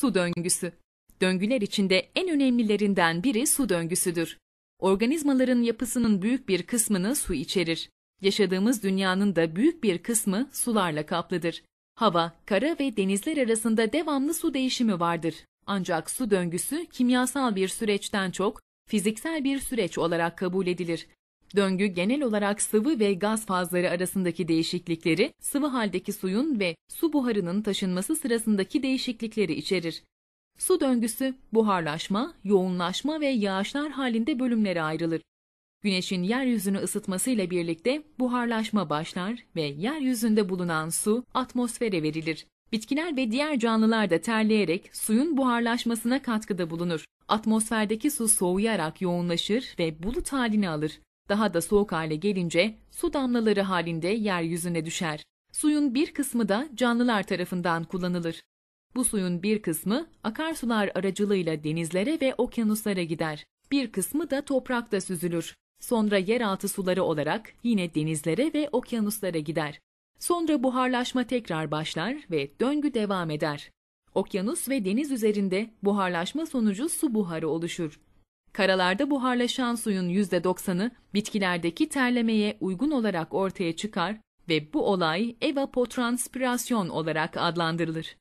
Su döngüsü. Döngüler içinde en önemlilerinden biri su döngüsüdür. Organizmaların yapısının büyük bir kısmını su içerir. Yaşadığımız dünyanın da büyük bir kısmı sularla kaplıdır. Hava, kara ve denizler arasında devamlı su değişimi vardır. Ancak su döngüsü kimyasal bir süreçten çok fiziksel bir süreç olarak kabul edilir döngü genel olarak sıvı ve gaz fazları arasındaki değişiklikleri, sıvı haldeki suyun ve su buharının taşınması sırasındaki değişiklikleri içerir. Su döngüsü buharlaşma, yoğunlaşma ve yağışlar halinde bölümlere ayrılır. Güneşin yeryüzünü ısıtmasıyla birlikte buharlaşma başlar ve yeryüzünde bulunan su atmosfere verilir. Bitkiler ve diğer canlılar da terleyerek suyun buharlaşmasına katkıda bulunur. Atmosferdeki su soğuyarak yoğunlaşır ve bulut halini alır daha da soğuk hale gelince su damlaları halinde yeryüzüne düşer. Suyun bir kısmı da canlılar tarafından kullanılır. Bu suyun bir kısmı akarsular aracılığıyla denizlere ve okyanuslara gider. Bir kısmı da toprakta süzülür. Sonra yeraltı suları olarak yine denizlere ve okyanuslara gider. Sonra buharlaşma tekrar başlar ve döngü devam eder. Okyanus ve deniz üzerinde buharlaşma sonucu su buharı oluşur. Karalarda buharlaşan suyun %90'ı bitkilerdeki terlemeye uygun olarak ortaya çıkar ve bu olay evapotranspirasyon olarak adlandırılır.